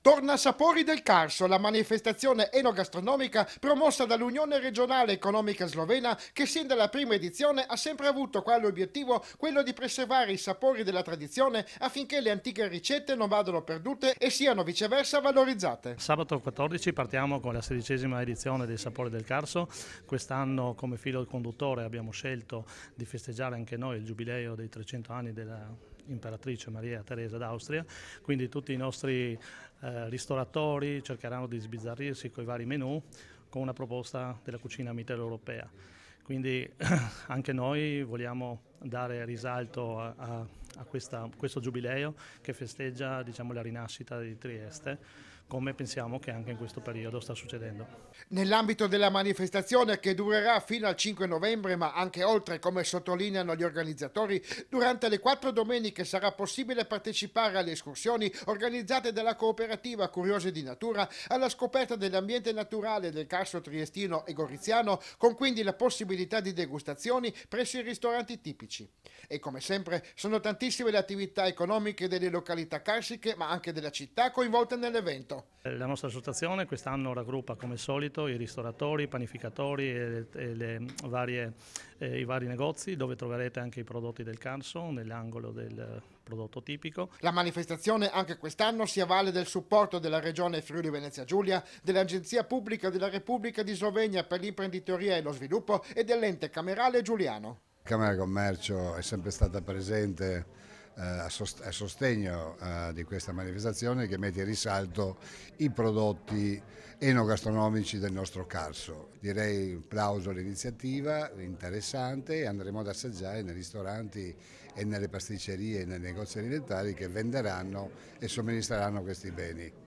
Torna Sapori del Carso, la manifestazione enogastronomica promossa dall'Unione Regionale Economica Slovena che sin dalla prima edizione ha sempre avuto quale obiettivo quello di preservare i sapori della tradizione affinché le antiche ricette non vadano perdute e siano viceversa valorizzate. Sabato 14 partiamo con la sedicesima edizione dei Sapori del Carso. Quest'anno come filo conduttore abbiamo scelto di festeggiare anche noi il giubileo dei 300 anni della imperatrice Maria Teresa d'Austria, quindi tutti i nostri eh, eh, ristoratori cercheranno di sbizzarrirsi con i vari menu con una proposta della cucina mitteleuropea. Quindi anche noi vogliamo dare risalto a, a, a questa, questo giubileo che festeggia diciamo, la rinascita di Trieste, come pensiamo che anche in questo periodo sta succedendo. Nell'ambito della manifestazione che durerà fino al 5 novembre, ma anche oltre, come sottolineano gli organizzatori, durante le quattro domeniche sarà possibile partecipare alle escursioni organizzate dalla cooperativa Curiose di Natura alla scoperta dell'ambiente naturale del Carso triestino e goriziano, con quindi la possibilità di degustazioni presso i ristoranti tipici acquatici. E come sempre sono tantissime le attività economiche delle località carsiche ma anche della città coinvolte nell'evento. Eh, la nostra associazione quest'anno raggruppa come solito i ristoratori, i panificatori e, le, e le varie, eh, i vari negozi dove troverete anche i prodotti del Carso nell'angolo del prodotto tipico. La manifestazione anche quest'anno si avvale del supporto della Regione Friuli Venezia Giulia, dell'Agenzia Pubblica della Repubblica di Slovenia per l'imprenditoria e lo sviluppo e dell'ente camerale Giuliano. Camera di Commercio è sempre stata presente eh, a sostegno eh, di questa manifestazione che mette in risalto i prodotti enogastronomici del nostro Carso. Direi un plauso all'iniziativa, interessante e andremo ad assaggiare nei ristoranti e nelle pasticcerie e nei negozi alimentari che venderanno e somministreranno questi beni.